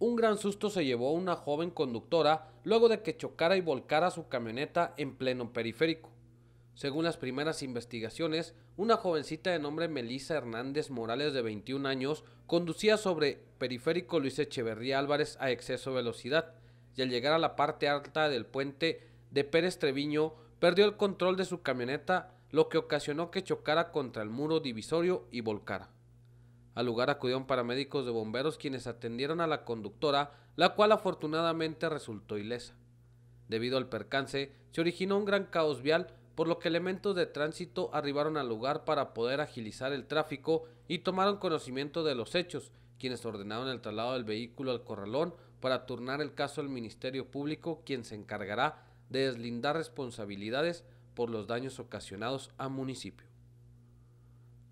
Un gran susto se llevó una joven conductora luego de que chocara y volcara su camioneta en pleno periférico. Según las primeras investigaciones, una jovencita de nombre Melissa Hernández Morales de 21 años conducía sobre periférico Luis Echeverría Álvarez a exceso de velocidad y al llegar a la parte alta del puente de Pérez Treviño perdió el control de su camioneta, lo que ocasionó que chocara contra el muro divisorio y volcara. Al lugar acudieron paramédicos de bomberos quienes atendieron a la conductora, la cual afortunadamente resultó ilesa. Debido al percance, se originó un gran caos vial, por lo que elementos de tránsito arribaron al lugar para poder agilizar el tráfico y tomaron conocimiento de los hechos, quienes ordenaron el traslado del vehículo al corralón para turnar el caso al Ministerio Público, quien se encargará de deslindar responsabilidades por los daños ocasionados a municipio.